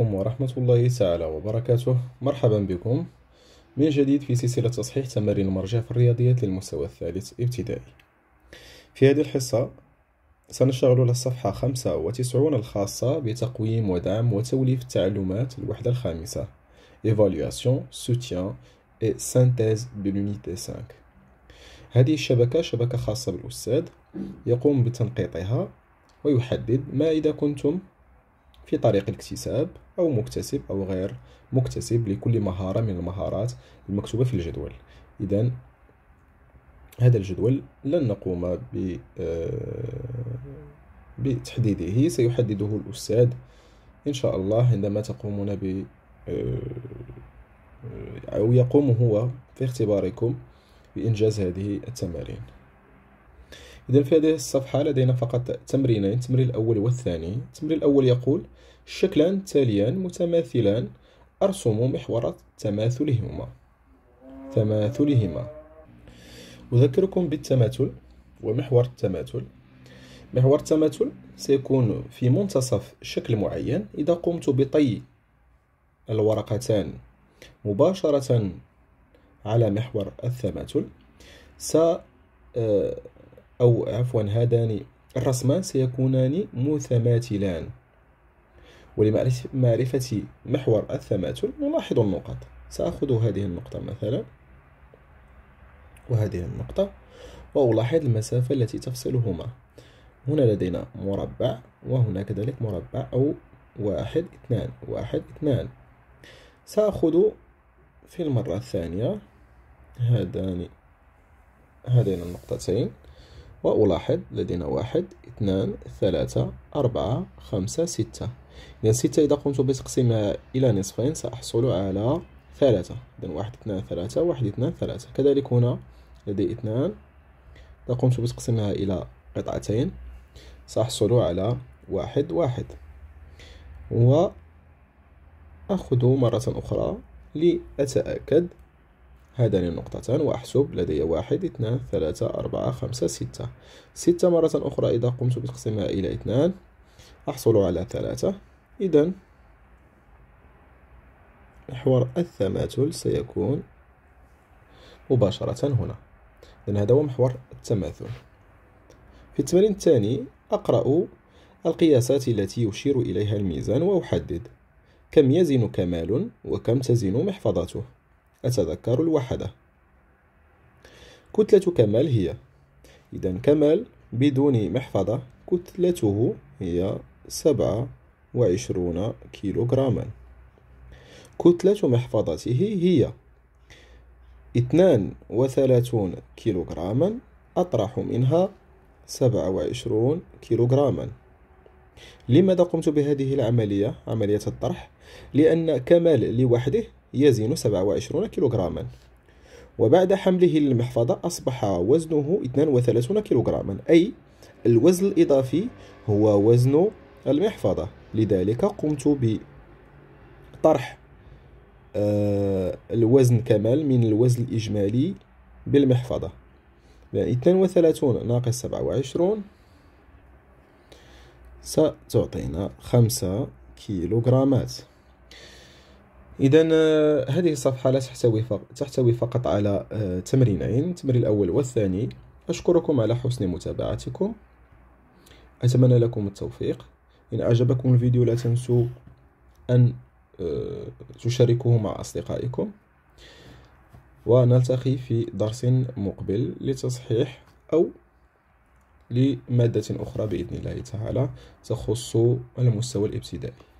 عليكم ورحمة الله تعالى وبركاته مرحبا بكم من جديد في سلسلة تصحيح تمارين المرجع في الرياضيات للمستوى الثالث ابتدائي في هذه الحصة سنشتغل على الصفحة 95 الخاصة بتقويم ودعم وتوليف التعلمات الوحدة الخامسة Evaluation, Soutien et Synthèse de l'Unité 5 هذه الشبكة شبكة خاصة بالأستاذ يقوم بتنقيطها ويحدد ما إذا كنتم في طريق الاكتساب أو مكتسب أو غير مكتسب لكل مهارة من المهارات المكتوبة في الجدول إذا هذا الجدول لن نقوم ب آه، بتحديده سيحدده الأستاذ إن شاء الله عندما تقومون ب آه، أو يقوم هو في اختباركم بإنجاز هذه التمارين إذا في هذه الصفحة لدينا فقط تمرينين التمرين الأول والثاني التمرين الأول يقول شكلان تاليان متماثلان أرسم محور تماثلهما تماثلهما أذكركم بالتماثل ومحور التماثل محور التماثل سيكون في منتصف شكل معين إذا قمت بطي الورقتان مباشرة على محور التماثل س آه، أو عفوا هذان الرسمان سيكونان متماثلان ولمعرفة محور التماثل نلاحظ النقط سأخذ هذه النقطة مثلا وهذه النقطة وألاحظ المسافة التي تفصلهما هنا لدينا مربع وهنا كذلك مربع أو واحد اثنان واحد اثنان سأخذ في المرة الثانية هذان هذين النقطتين وألاحظ لدينا واحد اثنان ثلاثة أربعة خمسة ستة إذا ستة إذا قمت بتقسيمها إلى نصفين سأحصل على ثلاثة إذا واحد اثنان ثلاثة واحد اثنان ثلاثة كذلك هنا لدي اثنان إذا قمت بتقسيمها إلى قطعتين سأحصل على واحد واحد وأخذ مرة أخرى لأتأكد هذان النقطتان وأحسب لدي واحد اثنان ثلاثة أربعة خمسة ستة ستة مرة أخرى إذا قمت بتقسيمها إلى اثنان أحصل على ثلاثة إذا محور التماثل سيكون مباشرة هنا إذا هذا هو محور التماثل في التمرين الثاني أقرأ القياسات التي يشير إليها الميزان وأحدد كم يزن كمال وكم تزن محفظته أتذكر الوحدة كتلة كمال هي إذا كمال بدون محفظة كتلته هي سبعة وعشرون كيلوغراما كتلة محفظته هي اثنان وثلاثون كيلوغراما أطرح منها سبعة وعشرون كيلوغراما لماذا قمت بهذه العملية عملية الطرح لأن كمال لوحده يزن 27 كيلوغراما وبعد حمله للمحفظة أصبح وزنه 32 كيلوغراما أي الوزن الإضافي هو وزن المحفظة لذلك قمت بطرح آه، الوزن كمال من الوزن الإجمالي بالمحفظة يعني 32 ناقص 27 ستعطينا 5 كيلوغرامات اذا آه، هذه الصفحه لا تحتوي فقط تحتوي فقط على آه، تمرينين التمرين الاول والثاني اشكركم على حسن متابعتكم اتمنى لكم التوفيق ان اعجبكم الفيديو لا تنسوا ان آه، تشاركوه مع اصدقائكم ونلتقي في درس مقبل لتصحيح او لماده اخرى باذن الله تعالى تخص المستوى الابتدائي